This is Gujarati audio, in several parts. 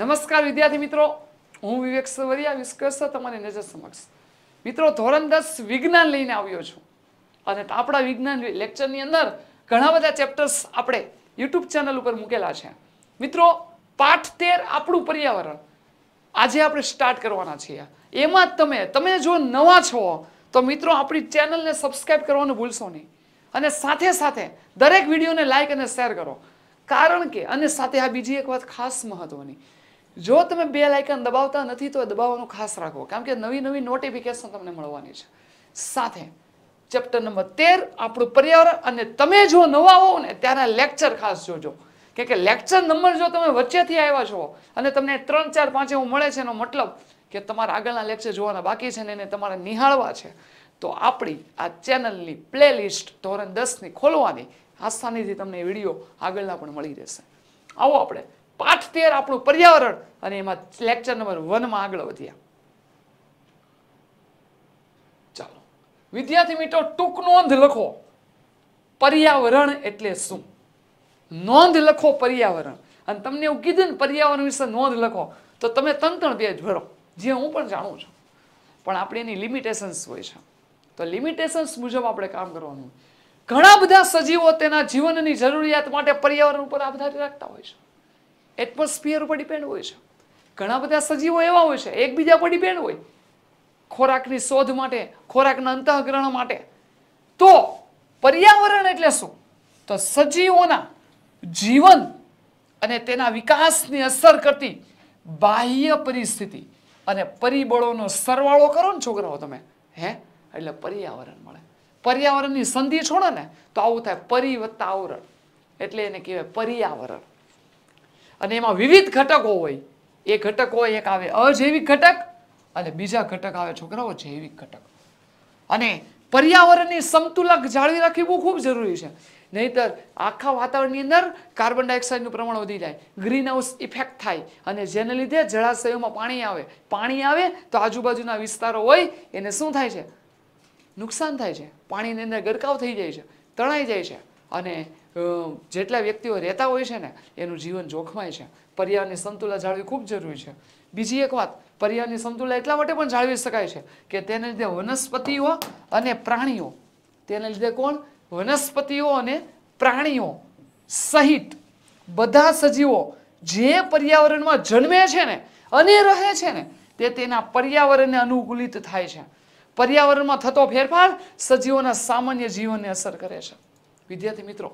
નમસ્કાર વિદ્યાર્થી મિત્રો હું વિવેક સવરિયા વિસ્કર્ષ તમારી નજર સમક્ષ મિત્રો ધોરણ દસ વિજ્ઞાન લઈને આવ્યો છું અને આપણા વિજ્ઞાન લેક્ચરની અંદર ઘણા બધા ચેપ્ટર્સ આપણે યુટ્યુબ ચેનલ ઉપર મૂકેલા છે મિત્રો પાઠ તેર આપણું પર્યાવરણ આજે આપણે સ્ટાર્ટ કરવાના છીએ એમાં જ તમે તમે જો નવા છો તો મિત્રો આપણી ચેનલને સબસ્ક્રાઈબ કરવાનું ભૂલશો નહીં અને સાથે સાથે દરેક વિડીયોને લાઇક અને શેર કરો કારણ કે અને સાથે આ બીજી એક વાત ખાસ મહત્વની જો તમે બે લાઇકન દબાવતા નથી તો દબાવવાનું ખાસ રાખો કારણ કે નવી નવી નોટિફિકેશન તમને મળવાની છે સાથે ચેપ્ટર નંબર તેર આપણું પર્યાવરણ અને તમે જો નવા હોવ ને ત્યારે લેક્ચર ખાસ જોજો કે કે લેક્ચર નંબર જો તમે વચ્ચેથી આવ્યા છો અને તમને ત્રણ ચાર પાંચ એવું મળે છે એનો મતલબ કે તમારા આગળના લેક્ચર જોવાના બાકી છે ને એને તમારે નિહાળવા છે તો આપણી આ ચેનલની પ્લેલિસ્ટ ધોરણ દસની ખોલવાની આસાનીથી તમને વિડીયો આગળના પણ મળી રહેશે આવો આપણે પાઠ તેર આપણું પર્યાવરણ અને એમાં લેક્ચર નંબર વનમાં આગળ વધ્યા ચાલો વિદ્યાર્થી મિત્રો ટૂંક નોંધ લખો પર્યાવરણ એટલે શું નોંધ લખો પર્યાવરણ અને તમને એવું કીધું ને પર્યાવરણ વિશે નોંધ લખો તો તમે ત્રણ ત્રણ પેજ ભરો જે હું પણ જાણું છું પણ આપણે એની લિમિટેશન્સ હોય છે તો લિમિટેશન્સ મુજબ આપણે કામ કરવાનું ઘણા બધા સજીવો તેના જીવનની જરૂરિયાત માટે પર્યાવરણ ઉપર આધાર રાખતા હોય છે એટમોસ્ફિયર ઉપર ડિપેન્ડ હોય છે ઘણા બધા સજીવો એવા હોય છે એકબીજા પર ડિપેન્ડ હોય ખોરાકની શોધ માટે ખોરાકના અંતઃગ્રહણ માટે તો પર્યાવરણ એટલે શું તો સજીવોના જીવન અને તેના વિકાસની અસર કરતી બાહ્ય પરિસ્થિતિ અને પરિબળોનો સરવાળો કરો ને છોકરાઓ તમે હે એટલે પર્યાવરણ મળે પર્યાવરણની સંધિ છોડો ને તો આવું થાય પરિવર્તાવરણ એટલે એને કહેવાય પર્યાવરણ અને એમાં વિવિધ ઘટકો હોય એ ઘટકો એક આવે અજૈવિક ઘટક અને બીજા ઘટક આવે છોકરાઓ જૈવિક ઘટક અને પર્યાવરણની સમતુલક જાળવી રાખવી ખૂબ જરૂરી છે નહીતર આખા વાતાવરણની અંદર કાર્બન ડાયોક્સાઇડનું પ્રમાણ વધી જાય ગ્રીન હાઉસ ઇફેક્ટ થાય અને જેને લીધે જળાશયોમાં પાણી આવે પાણી આવે તો આજુબાજુના વિસ્તારો હોય એને શું થાય છે નુકસાન થાય છે પાણીની અંદર ગરકાવ થઈ જાય છે તણાઈ જાય છે અને જેટલા વ્યક્તિઓ રહેતા હોય છે ને એનું જીવન જોખમાય છે પર્યાવરણની સંતુલા જાળવી ખૂબ જરૂરી છે બીજી એક વાત પર્યાવરણની સંતુલા એટલા માટે પણ જાળવી શકાય છે કે તેને લીધે વનસ્પતિઓ અને પ્રાણીઓ તેને લીધે કોણ વનસ્પતિઓ અને પ્રાણીઓ સહિત બધા સજીવો જે પર્યાવરણમાં જન્મે છે ને અને રહે છે ને તે તેના પર્યાવરણને અનુકૂલિત થાય છે પર્યાવરણમાં થતો ફેરફાર સજીવોના સામાન્ય જીવનને અસર કરે છે વિદ્યાર્થી મિત્રો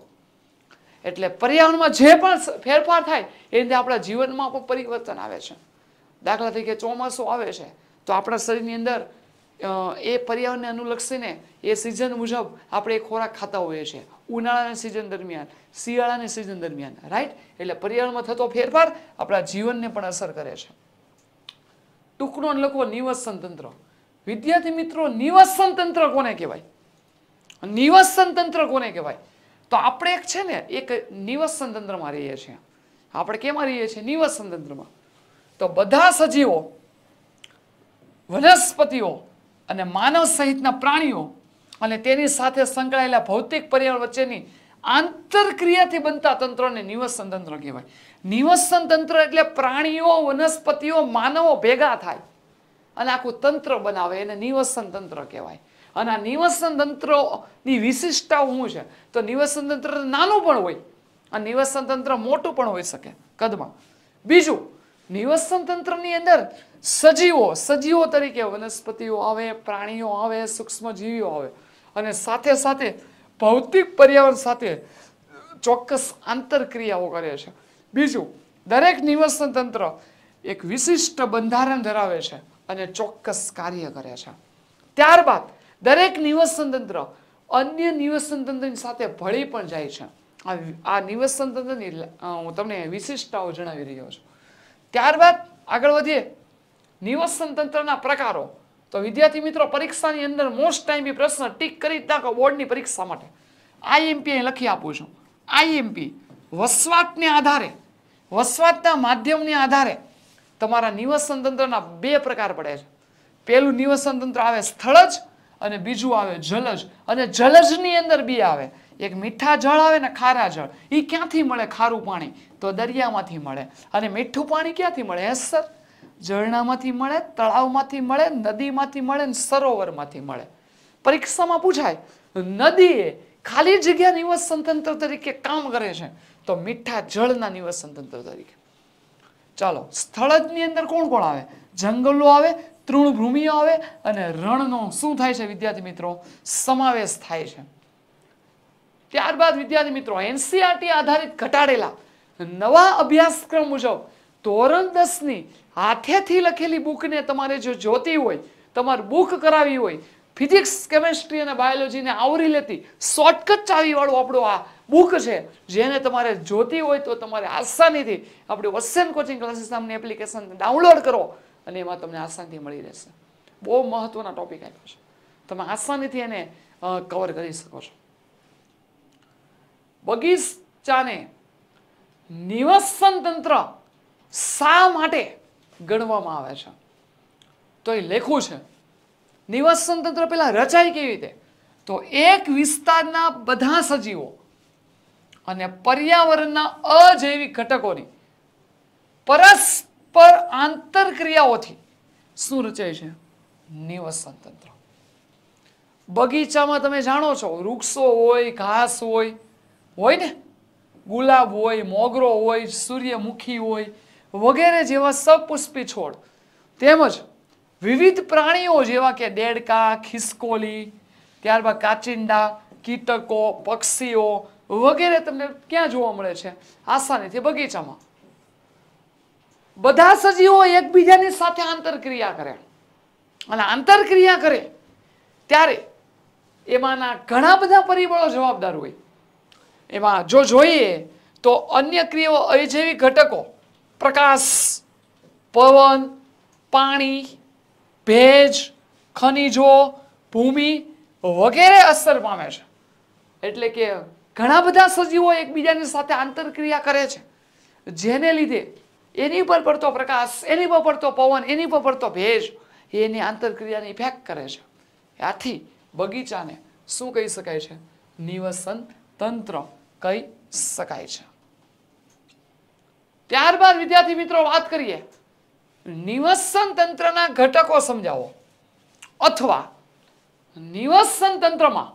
એટલે પર્યાવરણમાં જે પણ ફેરફાર થાય એ રીતે આપણા જીવનમાં પણ પરિવર્તન આવે છે દાખલા તરીકે ચોમાસું આવે છે તો આપણા શરીરની અંદર એ પર્યાવરણને અનુલક્ષીને એ સિઝન મુજબ આપણે એ ખોરાક ખાતા હોઈએ છીએ ઉનાળાની સિઝન દરમિયાન શિયાળાની સિઝન દરમિયાન રાઈટ એટલે પર્યાવરણમાં થતો ફેરફાર આપણા જીવનને પણ અસર કરે છે ટૂંકનો લખવો નિવસન તંત્ર વિદ્યાર્થી મિત્રો નિવસન તંત્ર કોને કહેવાય નિવસન તંત્ર કોને કહેવાય તો આપણે એક છે ને એક નિવસન તંત્રમાં રહીએ છીએ આપણે કેમાં રહીએ છીએ નિવસન તંત્રમાં તો બધા સજીવો વનસ્પતિઓ અને માનવ સહિતના પ્રાણીઓ અને તેની સાથે સંકળાયેલા ભૌતિક પર્યાવરણ વચ્ચેની આંતરક્રિયાથી બનતા તંત્રોને નિવસન તંત્ર કહેવાય નિવસન તંત્ર એટલે પ્રાણીઓ વનસ્પતિઓ માનવો ભેગા થાય અને આખું તંત્ર બનાવે એને નિવસન તંત્ર કહેવાય અને આ નિવસન તંત્રોની વિશિષ્ટતા શું છે તો નિવસન તંત્ર નાનું પણ હોય અને નિવસન તંત્ર મોટું પણ હોઈ શકે કદમાં બીજું નિવસન તંત્રની અંદર સજીવો સજીવો તરીકે વનસ્પતિઓ આવે પ્રાણીઓ આવે સૂક્ષ્મજીવીઓ આવે અને સાથે સાથે ભૌતિક પર્યાવરણ સાથે ચોક્કસ આંતરક્રિયાઓ કરે છે બીજું દરેક નિવસન તંત્ર એક વિશિષ્ટ બંધારણ ધરાવે છે અને ચોક્કસ કાર્ય કરે છે ત્યારબાદ દરેક નિવસન તંત્ર અન્ય નિવસન તંત્રની સાથે ભળી પણ જાય છે આ નિવસન તંત્રની હું તમને વિશિષ્ટતાઓ જણાવી રહ્યો છું ત્યારબાદ આગળ વધીએ નિવસન તંત્રના પ્રકારો તો વિદ્યાર્થી મિત્રો પરીક્ષાની અંદર મોસ્ટ ટાઈમ બી પ્રશ્ન ટીક કરી જ નાખો બોર્ડની પરીક્ષા માટે આઈએમપી અહીં લખી આપું છું આઈએમપી વસવાટને આધારે વસવાટના માધ્યમને આધારે તમારા નિવસન તંત્રના બે પ્રકાર પડે છે પહેલું નિવસન તંત્ર આવે સ્થળ જ અને બીજું આવે જલજ અને જલજની અંદર બી આવે એક મીઠા જળ આવે ને ખારા જળ એ ક્યાંથી મળે ખારું પાણી તો દરિયામાંથી મળે અને મીઠું પાણી ક્યાંથી મળે યસ સર ઝરણામાંથી મળે તળાવમાંથી મળે નદીમાંથી મળે ને સરોવરમાંથી મળે પરીક્ષામાં પૂછાય નદીએ ખાલી જગ્યા નિવસન તંત્ર તરીકે કામ કરે છે તો મીઠા જળના નિવસન તંત્ર તરીકે ચાલો સ્થળજની અંદર કોણ કોણ આવે જંગલો આવે તૃણભૂમિ આવે અને રણનો શું થાય છે વિદ્યાર્થી મિત્રો સમાવેશ થાય છે ત્યારબાદ વિદ્યાર્થી મિત્રો એનસીઆરટી આધારિત ઘટાડેલા નવા અભ્યાસક્રમ મુજબ ધોરણ દસની હાથેથી લખેલી બુકને તમારે જો જોતી હોય તમારે બુક કરાવી હોય ફિઝિક્સ કેમેસ્ટ્રી અને બાયોલોજીને આવરી લેતી શોર્ટકટ ચાવીવાળું આપણું આ બુક છે જેને તમારે જોતી હોય તો તમારે આસાનીથી આપણે વસેન કોચિંગ ક્લાસીસ નામની એપ્લિકેશન ડાઉનલોડ કરો અને એમાં તમને આસાનીથી મળી રહેશે બહુ મહત્વના ટોપિક આપ્યો છે તમે આસાનીથી એને કવર કરી શકો છો બગીચાને નિવસન તંત્ર શા માટે ગણવામાં આવે છે તો એ લેખું છે નિવસન તંત્ર પહેલાં રચાય કેવી રીતે તો એક વિસ્તારના બધા સજીવો અને પર્યાવરણના અજૈવિક ઘટકોની પરસ્પર પર આંતરક્રિયાઓથી શું રચાય છે નિવસન તંત્ર બગીચામાં તમે જાણો છો વૃક્ષો હોય ઘાસ હોય હોય ને ગુલાબ હોય મોગરો હોય સૂર્યમુખી હોય વગેરે જેવા સપુષ્પી છોડ તેમજ વિવિધ પ્રાણીઓ જેવા કે દેડકા ખિસકોલી ત્યારબાદ કાચિંડા કીટકો પક્ષીઓ વગેરે તમને ક્યાં જોવા મળે છે આસાનીથી બગીચામાં બધા સજીવો એકબીજાની સાથે આંતરક્રિયા કરે અને આંતરક્રિયા કરે ત્યારે એમાંના ઘણા બધા પરિબળો જવાબદાર હોય એમાં જો જોઈએ તો અન્ય ક્રિયાઓ અજૈવી ઘટકો પ્રકાશ પવન પાણી ભેજ ખનિજો ભૂમિ વગેરે અસર પામે છે એટલે કે ઘણા બધા સજીવો એકબીજાની સાથે આંતરક્રિયા કરે છે જેને લીધે એની ઉપર પડતો પ્રકાશ એની પર પડતો પવન એની ઉપર પડતો ભેજ એની આંતરક્રિયાને ઇફેક્ટ કરે છે આથી બગીચાને શું કહી શકાય છે નિવસન તંત્ર કહી શકાય છે ત્યારબાદ વિદ્યાર્થી મિત્રો વાત કરીએ નિવસન તંત્રના ઘટકો સમજાવો અથવા નિવસન તંત્રમાં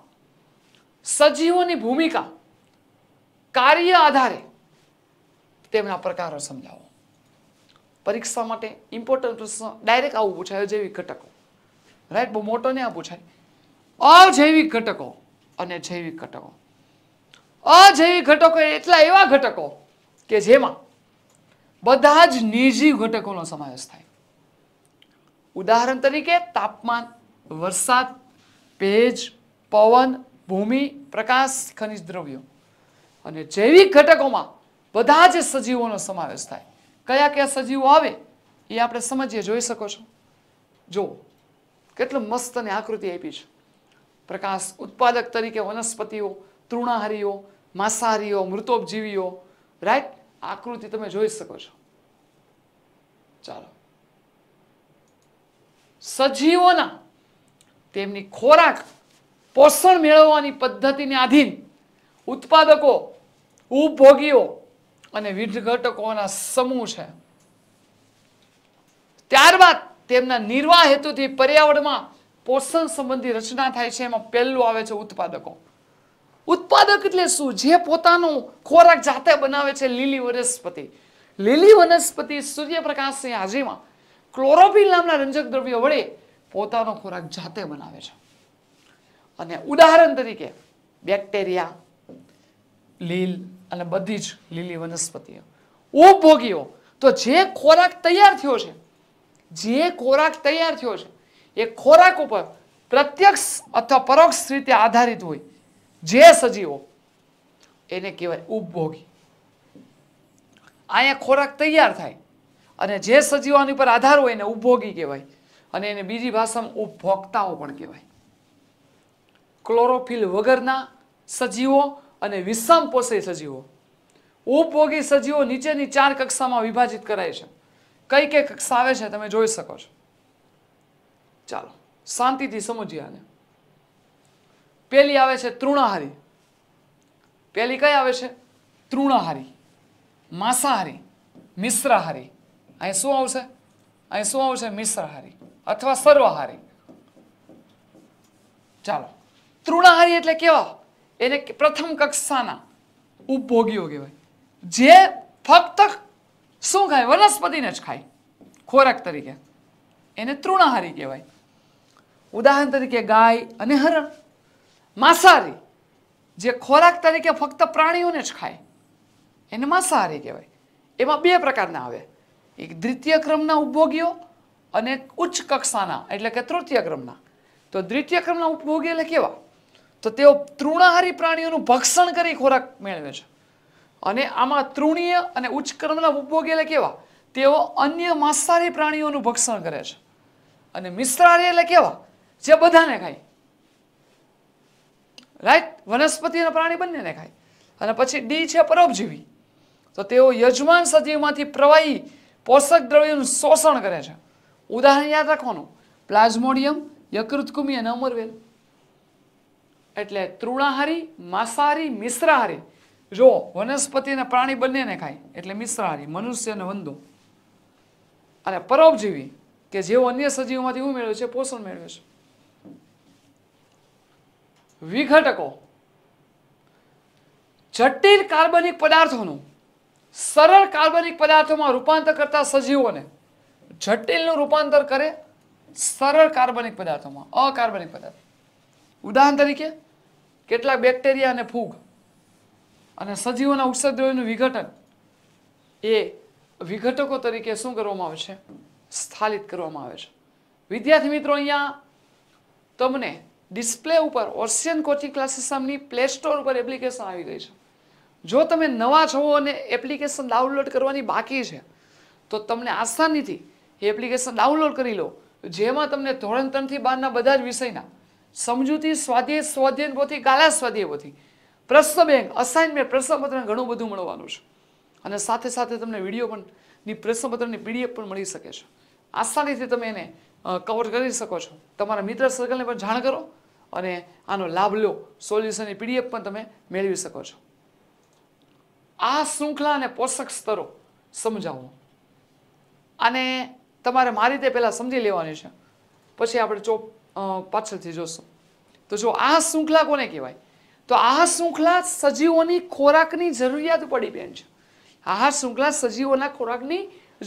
સજીવોની ભૂમિકા કાર્ય આધારે તેમના પ્રકારો સમજાવો પરીક્ષા માટે ઇમ્પોર્ટન્ટ પ્રશ્ન ડાયરેક્ટ આવું પૂછાય જૈવિક ઘટકો રાઈટ બહુ મોટો ને આ પૂછાય અજૈવિક ઘટકો અને જૈવિક ઘટકો અજૈવિક ઘટકો એટલા એવા ઘટકો કે જેમાં બધા જ નિર્જીવ ઘટકોનો સમાવેશ થાય ઉદાહરણ તરીકે તાપમાન વરસાદ ભેજ પવન ભૂમિ પ્રકાશ ખનિજ દ્રવ્યો અને જૈવિક ઘટકોમાં બધા જ સજીવોનો સમાવેશ થાય કયા કયા સજીવો આવે એ આપણે સમજીએ જોઈ શકો છો જુઓ કેટલું મસ્ત અને આકૃતિ આપી છે પ્રકાશ ઉત્પાદક તરીકે વનસ્પતિઓ તૃણાહારીઓ માંસાહારીઓ મૃતોપજીવીઓ રાઈટ આકૃતિ તમે જોઈ શકો છો ચાલો સજીવોના તેમની ખોરાક પોષણ મેળવવાની પદ્ધતિને આધીન ઉત્પાદકો ઉપભોગીઓ અને વિવિધ ઘટકોના સમૂહ છે ત્યારબાદ તેમના નિર્વાહ હેતુથી પર્યાવરણમાં પોષણ સંબંધી રચના થાય છે એમાં પહેલું આવે છે ઉત્પાદકો ઉત્પાદક એટલે શું જે પોતાનો ખોરાક જાતે બનાવે છે લીલી વનસ્પતિ લીલી વનસ્પતિ સૂર્યપ્રકાશની હાજરીમાં ક્લોરોફિલ નામના રંજક દ્રવ્ય વડે પોતાનો ખોરાક જાતે બનાવે છે અને ઉદાહરણ તરીકે બેક્ટેરિયા લીલ અને બધી જ લીલી વનસ્પતિઓ ઉપભોગીઓ તો જે ખોરાક તૈયાર થયો છે જે ખોરાક તૈયાર થયો છે એ ખોરાક ઉપર પ્રત્યક્ષ અથવા પરોક્ષ રીતે આધારિત હોય જે સજીવો એને કહેવાય ઉપભોગી અહીંયા ખોરાક તૈયાર થાય અને જે સજીવોની આની ઉપર આધાર હોય એને ઉપભોગી કહેવાય અને એને બીજી ભાષામાં ઉપભોક્તાઓ પણ કહેવાય ક્લોરોફિલ વગરના સજીવો અને વિષમપોષી સજીવો ઉપભોગી સજીવો નીચેની ચાર કક્ષામાં વિભાજિત કરાય છે કઈ કઈ કક્ષા આવે છે તમે જોઈ શકો છો ચાલો શાંતિથી સમજીએ આને પહેલી આવે છે તૃણાહારી પેલી કઈ આવે છે તૃણાહારી માંસાહારી મિશ્રાહારી અહીં શું આવશે અહીં શું આવશે મિશ્રાહારી અથવા સર્વાહારી ચાલો તૃણાહારી એટલે કેવા એને પ્રથમ કક્ષાના ઉપભોગીઓ કહેવાય જે ફક્ત શું ખાય વનસ્પતિને જ ખાય ખોરાક તરીકે એને તૃણાહારી કહેવાય ઉદાહરણ તરીકે ગાય અને હરણ માંસાહારી જે ખોરાક તરીકે ફક્ત પ્રાણીઓને જ ખાય એને માંસાહારી કહેવાય એમાં બે પ્રકારના આવે એક દ્વિતીય ક્રમના ઉપભોગીઓ અને ઉચ્ચ કક્ષાના એટલે કે તૃતીય ક્રમના તો દ્વિતીય ક્રમના ઉપભોગી એટલે કેવા તો તેઓ તૃણાહારી પ્રાણીઓનું ભક્ષણ કરી ખોરાક મેળવે છે અને આમાં તૃણીય અને ઉચ્ચ ઉપભોગ એટલે કેવા તેઓ અન્ય માંસાહારી પ્રાણીઓનું ભક્ષણ કરે છે અને મિશ્રાહારી એટલે કેવા જે બધાને ખાય રાઈટ વનસ્પતિ અને પ્રાણી બંનેને ખાય અને પછી ડી છે પરોપજીવી તો તેઓ યજમાન સજીવમાંથી પ્રવાહી પોષક દ્રવ્યોનું શોષણ કરે છે ઉદાહરણ યાદ રાખવાનું પ્લાઝમોડિયમ યકૃતકુમી અને અમરવેલ એટલે તૃણાહારી માંસાહારી મિશ્રાહારી જો વનસ્પતિ અને પ્રાણી બંનેને ખાય એટલે મિશ્રાહારી મનુષ્ય અને વંદુ અને પરોપજીવી કે જેઓ અન્ય સજીવોમાંથી હું મેળવે છે પોષણ મેળવે છે વિઘટકો જટિલ કાર્બનિક પદાર્થોનું સરળ કાર્બનિક પદાર્થોમાં રૂપાંતર કરતા સજીવોને જટિલનું રૂપાંતર કરે સરળ કાર્બનિક પદાર્થોમાં અકાર્બનિક પદાર્થ ઉદાહરણ તરીકે કેટલાક બેક્ટેરિયા અને ફૂગ અને સજીવોના ઉત્સર્દ્રવ્યનું વિઘટન એ વિઘટકો તરીકે શું કરવામાં આવે છે સ્થાલિત કરવામાં આવે છે વિદ્યાર્થી મિત્રો અહીંયા તમને ડિસ્પ્લે ઉપર ઓશિયન કોચિંગ ક્લાસીસ નામની પ્લે સ્ટોર ઉપર એપ્લિકેશન આવી ગઈ છે જો તમે નવા છો અને એપ્લિકેશન ડાઉનલોડ કરવાની બાકી છે તો તમને આસાનીથી એ એપ્લિકેશન ડાઉનલોડ કરી લો જેમાં તમને ધોરણ ત્રણથી બારના બધા જ વિષયના સમજૂતી સ્વાધ્ય સ્વાધ્યાય પોથી ગાલા સ્વાધ્યાય પોથી પ્રશ્ન બેંક અસાઇનમેન્ટ પ્રશ્નપત્ર ઘણું બધું મળવાનું છે અને સાથે સાથે તમને વિડીયો પણ ની પ્રશ્નપત્રની પીડીએફ પણ મળી શકે છે આસાનીથી તમે એને કવર કરી શકો છો તમારા મિત્ર સર્કલને પણ જાણ કરો અને આનો લાભ લો સોલ્યુશનની પીડીએફ પણ તમે મેળવી શકો છો આ શૃંખલા અને પોષક સ્તરો સમજાવો અને તમારે મારી રીતે પહેલાં સમજી લેવાની છે પછી આપણે ચોપ પાછળથી જોશું તો જો આ શૃંખલા કોને કહેવાય તો આ શૃંખલા સજીવોની ખોરાકની જરૂરિયાત ઉપર ડિપેન્ડ છે આહાર શૃંખલા સજીવોના ખોરાકની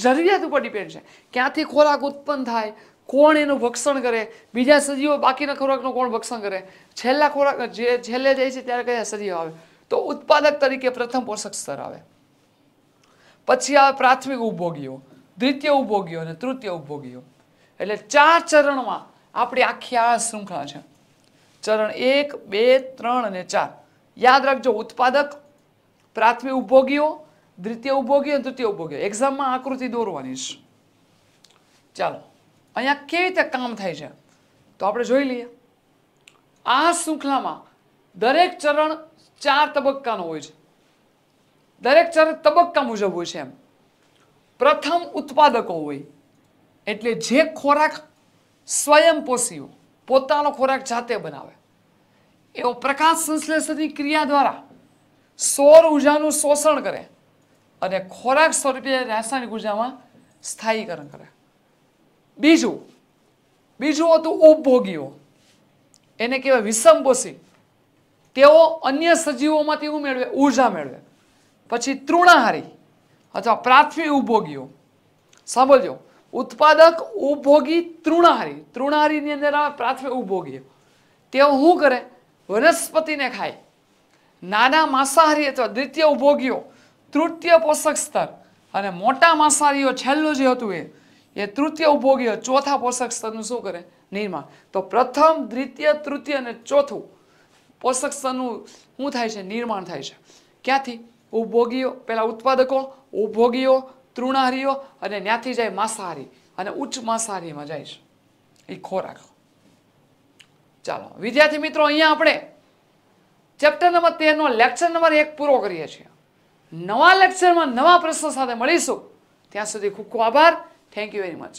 જરૂરિયાત ઉપર ડિપેન્ડ છે ક્યાંથી ખોરાક ઉત્પન્ન થાય કોણ એનું ભક્ષણ કરે બીજા સજીવો બાકીના ખોરાકનું કોણ ભક્ષણ કરે છેલ્લા ખોરાક જે છેલ્લે જાય છે ત્યારે કયા સજીવો આવે તો ઉત્પાદક તરીકે પ્રથમ પોષક સ્તર આવે પછી આવે પ્રાથમિક ઉપભોગીઓ દ્વિતીય ઉપભોગીઓ અને તૃતીય ઉપભોગીઓ એટલે ચાર ચરણમાં આપણી આખી આ શૃંખલા છે ચરણ એક બે ત્રણ અને ચાર યાદ રાખજો ઉત્પાદક પ્રાથમિક ઉપભોગીઓ દ્વિતીય ઉપભોગીઓ અને તૃતીય ઉપભોગીઓ એક્ઝામમાં આકૃતિ દોરવાની છે ચાલો અહીંયા કેવી રીતે કામ થાય છે તો આપણે જોઈ લઈએ આ શૃંખલામાં દરેક ચરણ ચાર તબક્કાનો હોય છે દરેક ચરણ તબક્કા મુજબ હોય છે એમ પ્રથમ ઉત્પાદકો હોય એટલે જે ખોરાક સ્વયંપોષીઓ પોતાનો ખોરાક જાતે બનાવે એવો પ્રકાશ સંશ્લેષણની ક્રિયા દ્વારા સૌર ઉર્જાનું શોષણ કરે અને ખોરાક સ્વરૂપે રાસાયણિક ઉર્જામાં સ્થાયીકરણ કરે બીજું બીજું હતું ઉપભોગીઓ એને કહેવાય વિષમપોષી તેઓ અન્ય સજીવોમાંથી હું મેળવે ઉર્જા મેળવે પછી તૃણાહારી અથવા પ્રાથમિક ઉપભોગીઓ સાંભળજો ઉત્પાદક ઉપભોગી તૃણાહારી તૃણાહારીની અંદર આ પ્રાથમિક ઉપભોગી તેઓ શું કરે વનસ્પતિને ખાય નાના માંસાહારી અથવા દ્વિતીય ઉપભોગીઓ તૃતીય પોષક સ્તર અને મોટા માંસાહારીઓ છેલ્લું જે હતું એ એ તૃતીય ઉપભોગીઓ ચોથા પોષક સ્તરનું શું કરે નિર્માણ તો પ્રથમ દ્વિતીય તૃતીય અને ચોથું પોષક સ્તરનું શું થાય છે નિર્માણ થાય છે ક્યાંથી ઉપભોગીઓ પહેલાં ઉત્પાદકો ઉપભોગીઓ તૃણાહારીઓ અને ત્યાંથી જાય માંસાહારી અને ઉચ્ચ માંસાહારીમાં જાય છે એ ખોરાક ચાલો વિદ્યાર્થી મિત્રો અહીંયા આપણે ચેપ્ટર નંબર તેરનો લેક્ચર નંબર એક પૂરો કરીએ છીએ નવા લેક્ચરમાં નવા પ્રશ્નો સાથે મળીશું ત્યાં સુધી ખૂબ ખૂબ આભાર થેન્ક યુ વેરી મચ